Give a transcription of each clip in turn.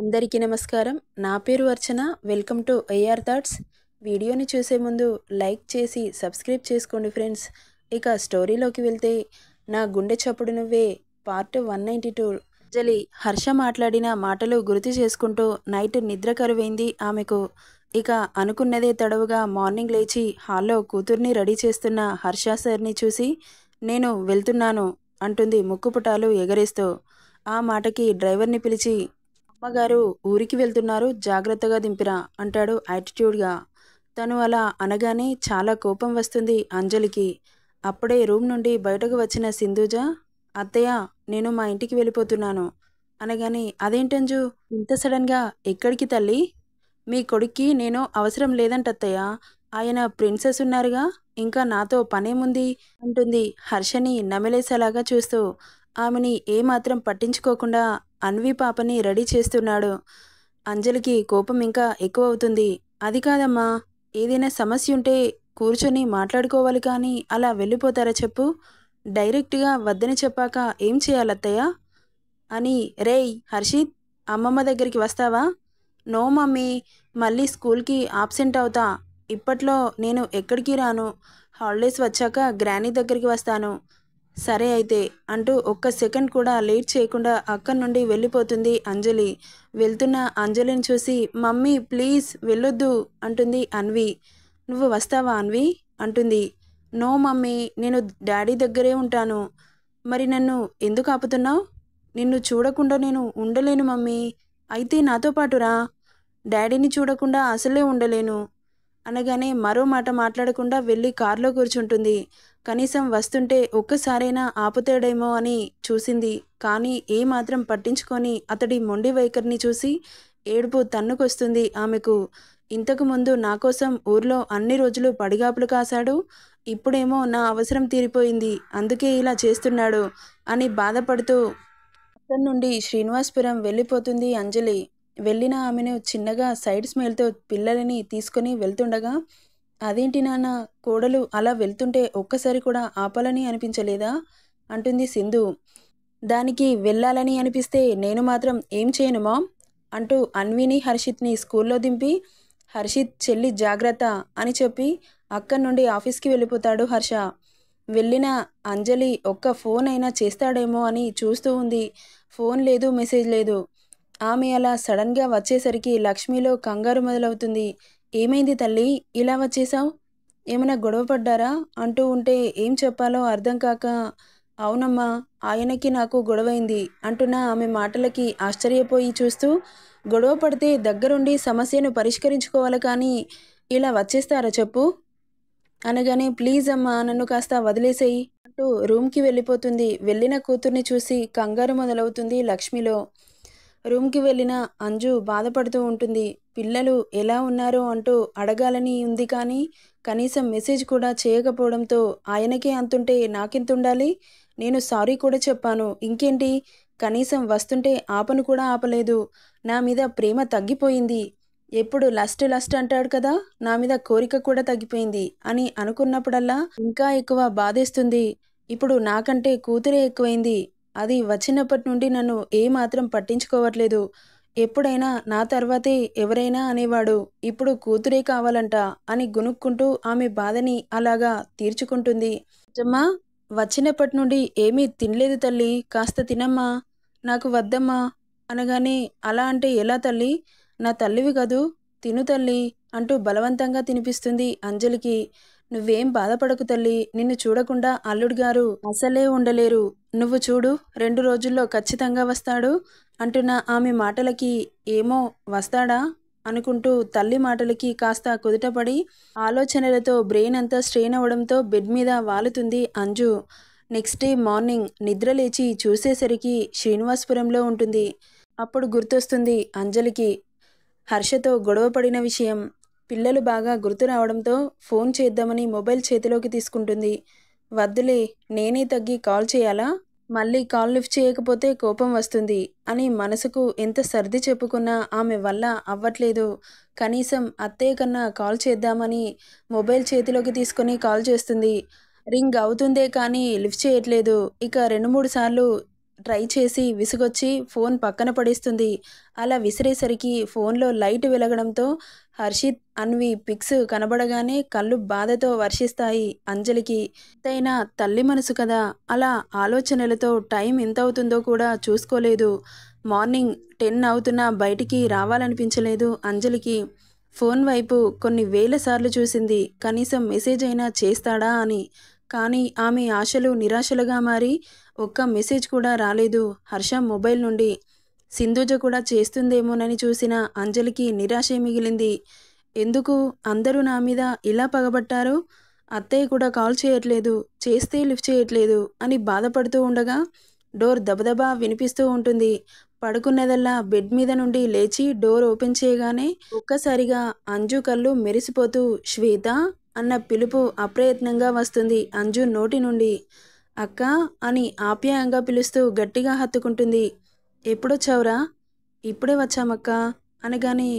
అందరికీ నమస్కారం నా పేరు Archana welcome to AR thoughts వీడియోని చూసే ముందు లైక్ చేసి సబ్స్క్రైబ్ చేసుకోండి ఫ్రెండ్స్ ఇక స్టోరీలోకి వెళ్తే నా గుండె చప్పుడు నువ్వే part one ninety two Anjali Harsha మాట్లాడిన మాటలు గుర్తు చేసుకుంటూ నైట్ నిద్ర కరువైంది ఆమెకు ఇక అనుకున్నదే తడవుగా మార్నింగ్ లేచి హాల్లో కూతుర్ని రెడీ చేస్తున్న హర్ష సార్ని చూసి నేను వెళ్తున్నాను అంటుంది ముక్కుపుటాలు ఎగరేస్తూ ఆ మాటకి డ్రైవర్ని పిలిచి అమ్మగారు ఊరికి వెళ్తున్నారు జాగ్రత్తగా దింపిరా అంటాడు యాటిట్యూడ్గా తను అలా అనగానే చాలా కోపం వస్తుంది అంజలికి అప్పుడే రూమ్ నుండి బయటకు వచ్చిన సింధుజ అత్తయ్య నేను మా ఇంటికి వెళ్ళిపోతున్నాను అనగానే అదేంటంజు ఇంత సడన్గా ఎక్కడికి తల్లి మీ కొడుక్కి నేను అవసరం లేదంటత్తయ్య ఆయన ప్రిన్సెస్ ఉన్నారుగా ఇంకా నాతో పనేముంది అంటుంది హర్షని నమిలేసేలాగా చూస్తూ ఆమెని ఏమాత్రం పట్టించుకోకుండా అన్వి పాపని రెడీ చేస్తున్నాడు అంజలికి కోపం ఇంకా ఎక్కువ అవుతుంది అది కాదమ్మా ఏదైనా సమస్య ఉంటే కూర్చొని మాట్లాడుకోవాలి కానీ అలా వెళ్ళిపోతారా చెప్పు డైరెక్ట్గా వద్దని చెప్పాక ఏం చేయాలత్తయ్య అని రేయ్ హర్షిత్ అమ్మమ్మ దగ్గరికి వస్తావా నో మమ్మీ మళ్ళీ స్కూల్కి ఆబ్సెంట్ అవుతా ఇప్పట్లో నేను ఎక్కడికి రాను హాలిడేస్ వచ్చాక గ్రానీ దగ్గరికి వస్తాను సరే అయితే అంటూ ఒక్క సెకండ్ కూడా లేట్ చేయకుండా అక్కడి నుండి వెళ్ళిపోతుంది అంజలి వెళ్తున్న అంజలిని చూసి మమ్మీ ప్లీజ్ వెళ్ళొద్దు అంటుంది అన్వి నువ్వు వస్తావా అన్వి అంటుంది నో మమ్మీ నేను డాడీ దగ్గరే ఉంటాను మరి నన్ను ఎందుకు ఆపుతున్నావు నిన్ను చూడకుండా నేను ఉండలేను మమ్మీ అయితే నాతో పాటురా డాడీని చూడకుండా అసలే ఉండలేను అనగానే మరో మాట మాట్లాడకుండా వెళ్ళి కారులో కూర్చుంటుంది కనీసం వస్తుంటే ఒక్కసారైనా ఆపుతాడేమో అని చూసింది కానీ ఏమాత్రం పట్టించుకొని అతడి మొండి వైఖరిని చూసి ఏడుపు తన్నుకొస్తుంది ఆమెకు ఇంతకుముందు నా కోసం ఊర్లో అన్ని రోజులు పడిగాపులు కాశాడు ఇప్పుడేమో నా అవసరం తీరిపోయింది అందుకే ఇలా చేస్తున్నాడు అని బాధపడుతూ అక్కడి నుండి శ్రీనివాసపురం వెళ్ళిపోతుంది అంజలి వెళ్ళిన ఆమెను చిన్నగా సైడ్ స్మైల్తో పిల్లలని తీసుకుని వెళ్తుండగా అదేంటి నాన్న కోడలు అలా వెళ్తుంటే ఒక్కసారి కూడా ఆపాలని అనిపించలేదా అంటుంది సింధు దానికి వెళ్ళాలని అనిపిస్తే నేను మాత్రం ఏం చేయను మామ్ అంటూ అన్విని హర్షిత్ని స్కూల్లో దింపి హర్షిత్ చెల్లి జాగ్రత్త అని చెప్పి అక్కడి నుండి ఆఫీస్కి వెళ్ళిపోతాడు హర్ష వెళ్ళిన అంజలి ఒక్క ఫోన్ అయినా చేస్తాడేమో అని చూస్తూ ఉంది ఫోన్ లేదు మెసేజ్ లేదు ఆమె అలా సడన్గా వచ్చేసరికి లక్ష్మిలో కంగారు మొదలవుతుంది ఏమైంది తల్లి ఇలా వచ్చేసావు ఏమైనా గొడవ పడ్డారా అంటూ ఉంటే ఏం చెప్పాలో అర్థం కాక అవునమ్మా ఆయనకి నాకు గొడవైంది అంటున్న ఆమె మాటలకి ఆశ్చర్యపోయి చూస్తూ గొడవ పడితే దగ్గరుండి సమస్యను పరిష్కరించుకోవాలి కానీ ఇలా వచ్చేస్తారా చెప్పు అనగానే ప్లీజ్ అమ్మా నన్ను కాస్త వదిలేసేయి అంటూ రూమ్కి వెళ్ళిపోతుంది వెళ్ళిన కూతుర్ని చూసి కంగారు మొదలవుతుంది లక్ష్మిలో రూమ్కి వెళ్ళిన అంజు బాధపడుతూ ఉంటుంది పిల్లలు ఎలా ఉన్నారో అంటూ అడగాలని ఉంది కానీ కనీసం మెసేజ్ కూడా చేయకపోవడంతో ఆయనకే అంతుంటే నాకెంతుండాలి నేను సారీ కూడా చెప్పాను ఇంకేంటి కనీసం వస్తుంటే ఆపను కూడా ఆపలేదు నా మీద ప్రేమ తగ్గిపోయింది ఎప్పుడు లస్ట్ లస్ట్ అంటాడు కదా నా మీద కోరిక కూడా తగ్గిపోయింది అని అనుకున్నప్పుడల్లా ఇంకా ఎక్కువ బాధేస్తుంది ఇప్పుడు నాకంటే కూతురే ఎక్కువైంది అది వచ్చినప్పటి నుండి నన్ను ఏమాత్రం పట్టించుకోవట్లేదు ఎప్పుడైనా నా తర్వాతే ఎవరైనా అనేవాడు ఇప్పుడు కూతురే కావాలంట అని గునుక్కుంటూ ఆమె బాధని అలాగా తీర్చుకుంటుంది జమ్మా వచ్చినప్పటి నుండి ఏమీ తినలేదు తల్లి కాస్త తినమ్మా నాకు వద్దమ్మా అనగానే అలా అంటే ఎలా తల్లి నా తల్లివి కదూ తిను తల్లి అంటూ బలవంతంగా తినిపిస్తుంది అంజలికి నువ్వేం బాధపడకు తల్లి నిన్ను చూడకుండా అల్లుడు గారు అసలే ఉండలేరు నువ్వు చూడు రెండు రోజుల్లో ఖచ్చితంగా వస్తాడు అంటున్న ఆమె మాటలకి ఏమో వస్తాడా అనుకుంటూ తల్లి మాటలకి కాస్త కుదుటపడి ఆలోచనలతో బ్రెయిన్ అంతా స్ట్రెయిన్ అవ్వడంతో బెడ్ మీద వాలుతుంది అంజు నెక్స్ట్ డే మార్నింగ్ నిద్రలేచి చూసేసరికి శ్రీనివాసపురంలో ఉంటుంది అప్పుడు గుర్తొస్తుంది అంజలికి హర్షతో గొడవపడిన విషయం పిల్లలు బాగా గుర్తు రావడంతో ఫోన్ చేద్దామని మొబైల్ చేతిలోకి తీసుకుంటుంది వద్దులే నేనే తగ్గి కాల్ చేయాలా మళ్ళీ కాల్ లిఫ్ట్ చేయకపోతే కోపం వస్తుంది అని మనసుకు ఎంత సర్ది చెప్పుకున్నా ఆమె వల్ల అవ్వట్లేదు కనీసం అత్తయ్య కన్నా కాల్ చేద్దామని మొబైల్ చేతిలోకి తీసుకొని కాల్ చేస్తుంది రింగ్ అవుతుందే కానీ లిఫ్ట్ చేయట్లేదు ఇక రెండు మూడు సార్లు ట్రై చేసి విసుగొచ్చి ఫోన్ పక్కన పడేస్తుంది అలా విసిరేసరికి ఫోన్లో లైట్ వెలగడంతో హర్షిత్ అన్వి పిక్స్ కనబడగానే కళ్ళు బాధతో వర్షిస్తాయి అంజలికి తైనా తల్లి మనసు కదా అలా ఆలోచనలతో టైం ఎంత అవుతుందో కూడా చూసుకోలేదు మార్నింగ్ టెన్ అవుతున్నా బయటికి రావాలనిపించలేదు అంజలికి ఫోన్ వైపు కొన్ని వేల సార్లు చూసింది కనీసం మెసేజ్ అయినా చేస్తాడా అని కానీ ఆమె ఆశలు నిరాశలుగా మారి ఒక్క మెసేజ్ కూడా రాలేదు హర్ష మొబైల్ నుండి సింధుజ కూడా చేస్తుందేమోనని చూసిన అంజలికి నిరాశే మిగిలింది ఎందుకు అందరూ నా మీద ఇలా పగబట్టారు అత్తయ్య కూడా కాల్ చేయట్లేదు చేస్తే లిఫ్ట్ చేయట్లేదు అని బాధపడుతూ ఉండగా డోర్ దబదబా వినిపిస్తూ ఉంటుంది పడుకున్నదల్లా బెడ్ మీద నుండి లేచి డోర్ ఓపెన్ చేయగానే ఒక్కసారిగా అంజు కళ్ళు మెరిసిపోతూ శ్వేత అన్న పిలుపు అప్రయత్నంగా వస్తుంది అంజు నోటి నుండి అక్క అని ఆప్యాయంగా పిలుస్తూ గట్టిగా హత్తుకుంటుంది ఎప్పుడొచ్చావురా ఇప్పుడే వచ్చామక్క అనగాని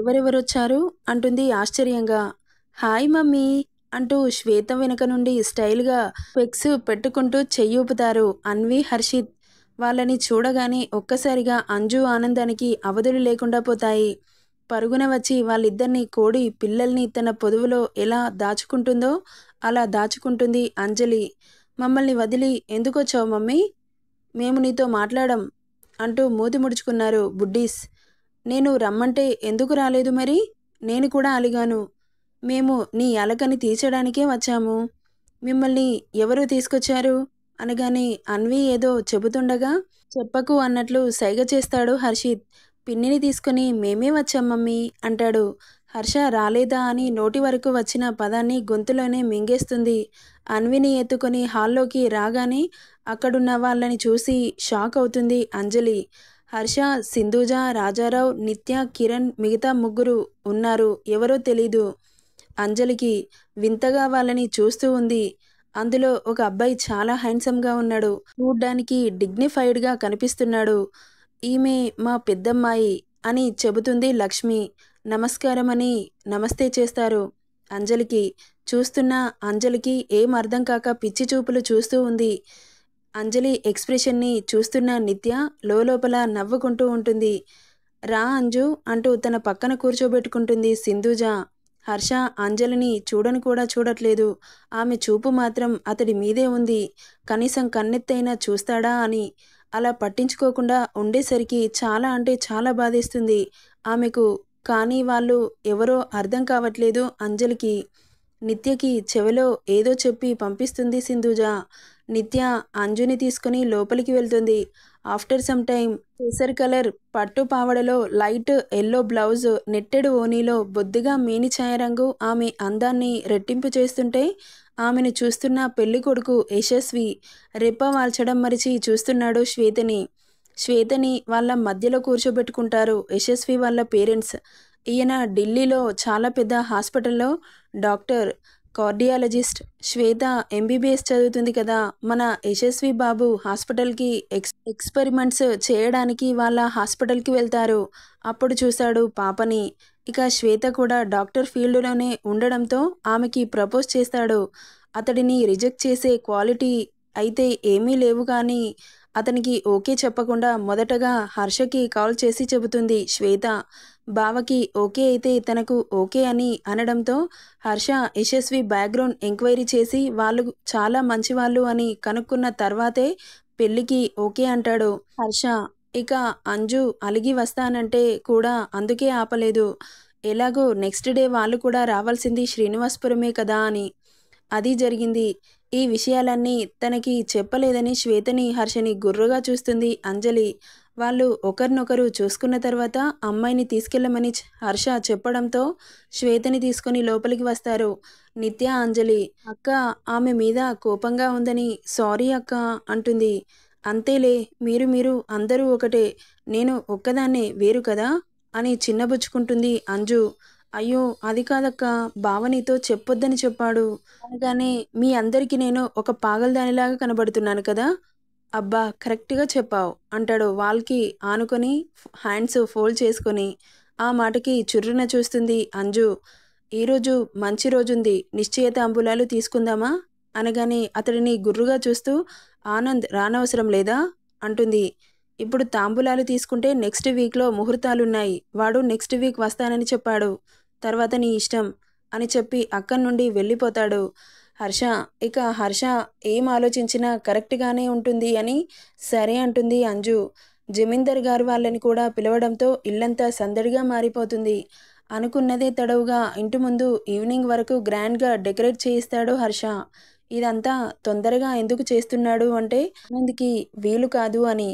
ఎవరెవరొచ్చారు అంటుంది ఆశ్చర్యంగా హాయ్ మమ్మీ అంటూ శ్వేత వెనుక నుండి స్టైల్గా ఫెక్స్ పెట్టుకుంటూ చెయ్యూపుతారు అన్వి హర్షిత్ వాళ్ళని చూడగానే ఒక్కసారిగా అంజు ఆనందానికి అవధులు లేకుండా పోతాయి పరుగున వచ్చి వాళ్ళిద్దరిని కోడి పిల్లల్ని తన పొదువులో ఎలా దాచుకుంటుందో అలా దాచుకుంటుంది అంజలి మమ్మల్ని వదిలి ఎందుకొచ్చావు మమ్మీ మేము నీతో మాట్లాడం అంటూ మూతి ముడుచుకున్నారు బుడ్డీస్ నేను రమ్మంటే ఎందుకు రాలేదు మరి నేను కూడా అలిగాను మేము నీ అలకని తీర్చడానికే వచ్చాము మిమ్మల్ని ఎవరు తీసుకొచ్చారు అనగానే అన్వి ఏదో చెబుతుండగా చెప్పకు అన్నట్లు సైగ చేస్తాడు హర్షిత్ పిన్నిని తీసుకుని మేమే వచ్చాం మమ్మీ అంటాడు హర్ష రాలేదా అని నోటి వరకు వచ్చిన పదాన్ని గొంతులోనే మింగేస్తుంది అన్విని ఎత్తుకొని హాల్లోకి రాగానే అక్కడున్న వాళ్ళని చూసి షాక్ అవుతుంది అంజలి హర్ష సింధూజ రాజారావు నిత్య కిరణ్ మిగతా ముగ్గురు ఉన్నారు ఎవరో తెలీదు అంజలికి వింతగా వాళ్ళని చూస్తూ ఉంది అందులో ఒక అబ్బాయి చాలా హ్యాండ్సమ్గా ఉన్నాడు చూడ్డానికి డిగ్నిఫైడ్గా కనిపిస్తున్నాడు ఈమె మా పెద్దమ్మాయి అని చెబుతుంది లక్ష్మి నమస్కారం అని నమస్తే చేస్తారు అంజలికి చూస్తున్న అంజలికి ఏం అర్థం కాక పిచ్చి చూపులు చూస్తూ ఉంది అంజలి ఎక్స్ప్రెషన్ని చూస్తున్న నిత్య లోపల నవ్వుకుంటూ ఉంటుంది రా అంజు అంటూ తన పక్కన కూర్చోబెట్టుకుంటుంది సింధుజ హర్ష అంజలిని చూడని కూడా చూడట్లేదు ఆమె చూపు మాత్రం అతడి మీదే ఉంది కనీసం కన్నెత్తైనా చూస్తాడా అని అలా పట్టించుకోకుండా ఉండేసరికి చాలా అంటే చాలా బాధేస్తుంది ఆమెకు కానీ వాళ్ళు ఎవరో అర్థం కావట్లేదు అంజలికి నిత్యకి చెవిలో ఏదో చెప్పి పంపిస్తుంది సింధుజ నిత్య అంజుని తీసుకుని లోపలికి వెళ్తుంది ఆఫ్టర్ సమ్ టైమ్ కేసర్ కలర్ పట్టు పావడలో లైట్ ఎల్లో బ్లౌజ్ నెట్టెడు ఓనీలో బొద్దుగా మేని ఛాయరంగు ఆమె అందాన్ని రెట్టింపు చేస్తుంటే ఆమెను చూస్తున్న పెళ్లి కొడుకు యశస్వి రెప్ప వాల్చడం మరిచి చూస్తున్నాడు శ్వేతని శ్వేతని వాళ్ళ మధ్యలో కూర్చోబెట్టుకుంటారు యశస్వి వాళ్ళ పేరెంట్స్ ఈయన ఢిల్లీలో చాలా పెద్ద హాస్పిటల్లో డాక్టర్ కార్డియాలజిస్ట్ శ్వేత ఎంబీబీఎస్ చదువుతుంది కదా మన యశస్వి బాబు హాస్పిటల్కి ఎక్స్ ఎక్స్పెరిమెంట్స్ చేయడానికి వాళ్ళ హాస్పిటల్కి వెళ్తారు అప్పుడు చూశాడు పాపని ఇక శ్వేత కూడా డాక్టర్ ఫీల్డ్లోనే ఉండడంతో ఆమెకి ప్రపోజ్ చేస్తాడు అతడిని రిజెక్ట్ చేసే క్వాలిటీ అయితే ఏమీ లేవు కానీ అతనికి ఓకే చెప్పకుండా మొదటగా హర్షకి కాల్ చేసి చెబుతుంది శ్వేత బావకి ఓకే అయితే తనకు ఓకే అని అనడంతో హర్ష యశస్వి బ్యాక్గ్రౌండ్ ఎంక్వైరీ చేసి వాళ్ళు చాలా మంచివాళ్ళు అని కనుక్కున్న తర్వాతే పెళ్ళికి ఓకే అంటాడు హర్ష ఇక అంజు అలిగి వస్తానంటే కూడా అందుకే ఆపలేదు ఎలాగో నెక్స్ట్ డే వాళ్ళు కూడా రావాల్సింది శ్రీనివాస్పురమే కదా అని అది జరిగింది ఈ విషయాలన్నీ తనకి చెప్పలేదని శ్వేతని హర్షని గుర్రుగా చూస్తుంది అంజలి వాళ్ళు ఒకరినొకరు చూసుకున్న తర్వాత అమ్మాయిని తీసుకెళ్లమని హర్ష చెప్పడంతో శ్వేతని తీసుకుని లోపలికి వస్తారు నిత్య అంజలి అక్క ఆమె మీద కోపంగా ఉందని సారీ అక్క అంటుంది అంతేలే మీరు మీరు అందరూ ఒకటే నేను ఒక్కదాన్నే వేరు కదా అని చిన్నబుచ్చుకుంటుంది అంజు అయ్యో అది కాదక్క భావనితో చెప్పొద్దని చెప్పాడు అనగానే మీ అందరికీ నేను ఒక పాగలదానిలాగా కనబడుతున్నాను కదా అబ్బా కరెక్ట్గా చెప్పావు అంటాడు వాళ్ళకి ఆనుకొని హ్యాండ్స్ ఫోల్డ్ చేసుకొని ఆ మాటకి చుర్రున చూస్తుంది అంజు ఈరోజు మంచి రోజుంది నిశ్చయత అంబులాలు తీసుకుందామా అనగానే అతడిని గుర్రుగా చూస్తూ ఆనంద్ రానవసరం లేదా అంటుంది ఇప్పుడు తాంబూలాలు తీసుకుంటే నెక్స్ట్ వీక్లో ముహూర్తాలున్నాయి వాడు నెక్స్ట్ వీక్ వస్తానని చెప్పాడు తర్వాత నీ ఇష్టం అని చెప్పి అక్కడి నుండి వెళ్ళిపోతాడు హర్ష ఇక హర్ష ఏం ఆలోచించినా కరెక్ట్గానే ఉంటుంది అని సరే అంటుంది అంజు జమీందర్ గారు వాళ్ళని కూడా పిలవడంతో ఇల్లంతా సందడిగా మారిపోతుంది అనుకున్నదే తడవుగా ఇంటి ముందు ఈవినింగ్ వరకు గ్రాండ్గా డెకరేట్ చేయిస్తాడు హర్ష ఇదంతా తొందరగా ఎందుకు చేస్తున్నాడు అంటే ఆనంద్కి వీలు కాదు అని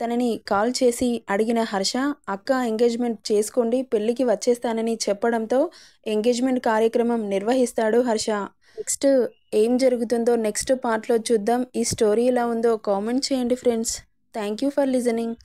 తనని కాల్ చేసి అడిగిన హర్ష అక్క ఎంగేజ్మెంట్ చేసుకోండి పెళ్లికి వచ్చేస్తానని చెప్పడంతో ఎంగేజ్మెంట్ కార్యక్రమం నిర్వహిస్తాడు హర్ష నెక్స్ట్ ఏం జరుగుతుందో నెక్స్ట్ పార్ట్లో చూద్దాం ఈ స్టోరీ ఎలా ఉందో కామెంట్ చేయండి friends thank you for listening